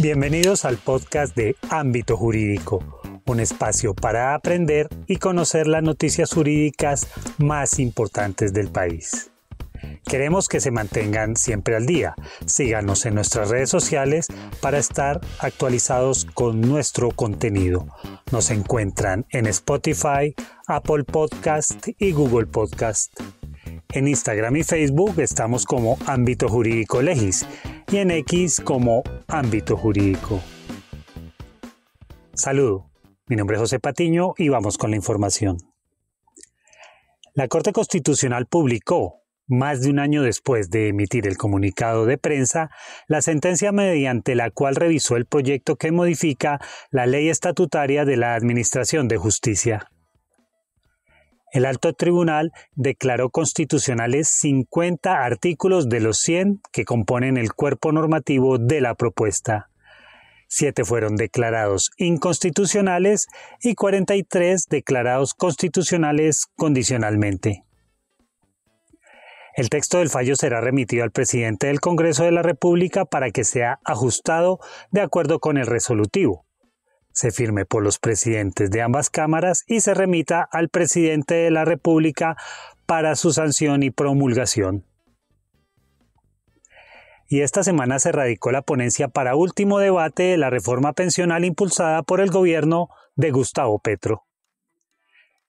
Bienvenidos al podcast de Ámbito Jurídico, un espacio para aprender y conocer las noticias jurídicas más importantes del país. Queremos que se mantengan siempre al día. Síganos en nuestras redes sociales para estar actualizados con nuestro contenido. Nos encuentran en Spotify, Apple Podcast y Google Podcast. En Instagram y Facebook estamos como Ámbito Jurídico Legis y en X como ámbito jurídico. Saludo, mi nombre es José Patiño y vamos con la información. La Corte Constitucional publicó, más de un año después de emitir el comunicado de prensa, la sentencia mediante la cual revisó el proyecto que modifica la ley estatutaria de la Administración de Justicia el alto tribunal declaró constitucionales 50 artículos de los 100 que componen el cuerpo normativo de la propuesta. Siete fueron declarados inconstitucionales y 43 declarados constitucionales condicionalmente. El texto del fallo será remitido al presidente del Congreso de la República para que sea ajustado de acuerdo con el resolutivo se firme por los presidentes de ambas cámaras y se remita al presidente de la República para su sanción y promulgación. Y esta semana se radicó la ponencia para último debate de la reforma pensional impulsada por el gobierno de Gustavo Petro.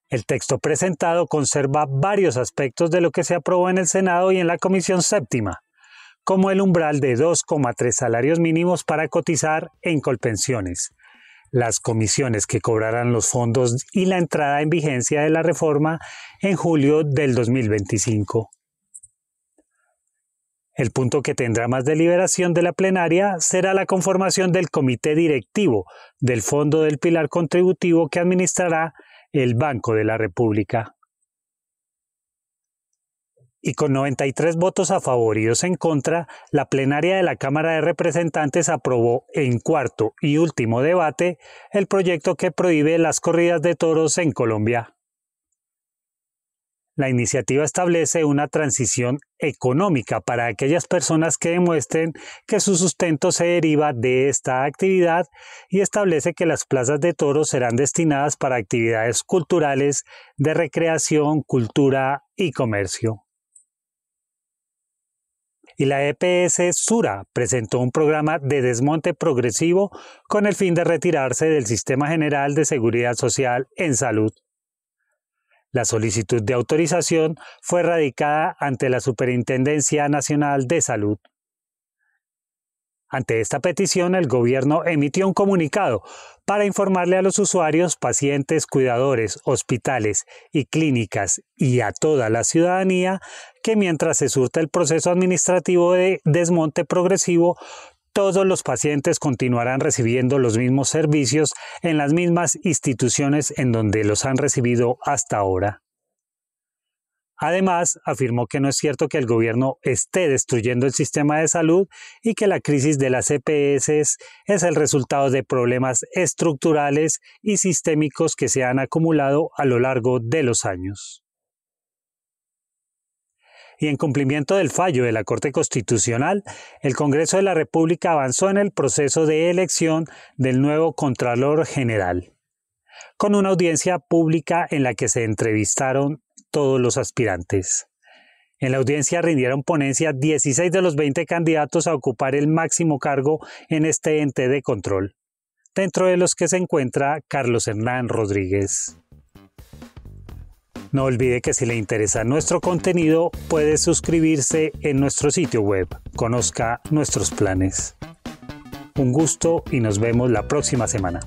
El texto presentado conserva varios aspectos de lo que se aprobó en el Senado y en la Comisión Séptima, como el umbral de 2,3 salarios mínimos para cotizar en colpensiones, las comisiones que cobrarán los fondos y la entrada en vigencia de la reforma en julio del 2025. El punto que tendrá más deliberación de la plenaria será la conformación del comité directivo del Fondo del Pilar Contributivo que administrará el Banco de la República y con 93 votos a favor y dos en contra, la plenaria de la Cámara de Representantes aprobó en cuarto y último debate el proyecto que prohíbe las corridas de toros en Colombia. La iniciativa establece una transición económica para aquellas personas que demuestren que su sustento se deriva de esta actividad y establece que las plazas de toros serán destinadas para actividades culturales, de recreación, cultura y comercio y la EPS Sura presentó un programa de desmonte progresivo con el fin de retirarse del Sistema General de Seguridad Social en Salud. La solicitud de autorización fue radicada ante la Superintendencia Nacional de Salud. Ante esta petición, el gobierno emitió un comunicado para informarle a los usuarios, pacientes, cuidadores, hospitales y clínicas y a toda la ciudadanía que mientras se surta el proceso administrativo de desmonte progresivo, todos los pacientes continuarán recibiendo los mismos servicios en las mismas instituciones en donde los han recibido hasta ahora. Además, afirmó que no es cierto que el gobierno esté destruyendo el sistema de salud y que la crisis de las EPS es el resultado de problemas estructurales y sistémicos que se han acumulado a lo largo de los años y en cumplimiento del fallo de la Corte Constitucional, el Congreso de la República avanzó en el proceso de elección del nuevo Contralor General, con una audiencia pública en la que se entrevistaron todos los aspirantes. En la audiencia rindieron ponencia 16 de los 20 candidatos a ocupar el máximo cargo en este ente de control, dentro de los que se encuentra Carlos Hernán Rodríguez. No olvide que si le interesa nuestro contenido puede suscribirse en nuestro sitio web. Conozca nuestros planes. Un gusto y nos vemos la próxima semana.